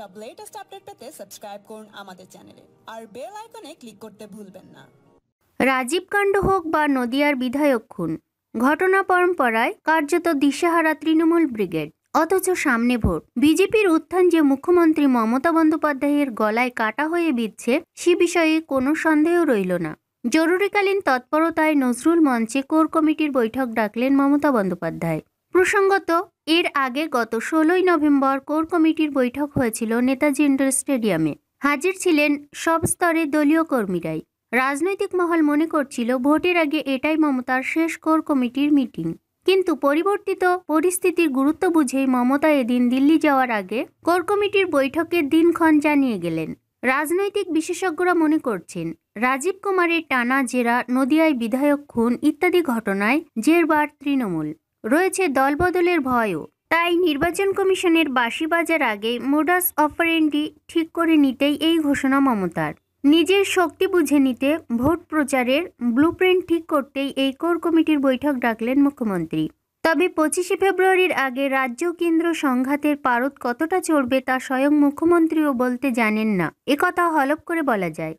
সব latest update পেতে subscribe করুন আমাদের চ্যানেলে আর বেল আইকনে ক্লিক করতে ভুলবেন না রাজীব কাণ্ড হোক বা নদিয়ার বিধায়ক খুন ঘটনা পরম্পরায় কার্যত দিশাহারা তৃণমূল ব্রিগেড অথচ সামনে ভোট বিজেপির উত্থান যে মুখ্যমন্ত্রী মমতা বন্দ্যোপাধ্যায়ের গলায় কাটা হয়ে বিধছে সে বিষয়ে কোনো সন্দেহ রইল না জরুরিকালীন তৎপরতায় নজরুল মঞ্চে কোর কমিটির বৈঠক ডাকলেন মমতা বন্দ্যোপাধ্যায় প্রসঙ্গত এর আগে গত ষোলোই নভেম্বর কোর কমিটির বৈঠক হয়েছিল নেতাজি ইন্ডোর স্টেডিয়ামে হাজির ছিলেন সব স্তরে দলীয় কর্মীরাই রাজনৈতিক মহল মনে করছিল ভোটের আগে এটাই মমতার শেষ কোর কমিটির মিটিং কিন্তু পরিবর্তিত পরিস্থিতির গুরুত্ব বুঝেই মমতা এদিন দিল্লি যাওয়ার আগে কোর কমিটির বৈঠকের দিনক্ষণ জানিয়ে গেলেন রাজনৈতিক বিশেষজ্ঞরা মনে করছেন রাজীব কুমারের টানা জেরা নদিয়ায় বিধায়ক খুন ইত্যাদি ঘটনায় জেরবার তৃণমূল রয়েছে দলবদলের ভয়ও তাই নির্বাচন কমিশনের বাসি বাজার আগে মোডাস অপারেন্ডি ঠিক করে নিতেই এই ঘোষণা মমতার নিজের শক্তি বুঝে নিতে ভোট প্রচারের ব্লুপ্রিন্ট ঠিক করতেই এই কোর কমিটির বৈঠক ডাকলেন মুখ্যমন্ত্রী তবে পঁচিশে ফেব্রুয়ারির আগে রাজ্য কেন্দ্র সংঘাতের পারদ কতটা চড়বে তা স্বয়ং মুখ্যমন্ত্রীও বলতে জানেন না একথা হলপ করে বলা যায়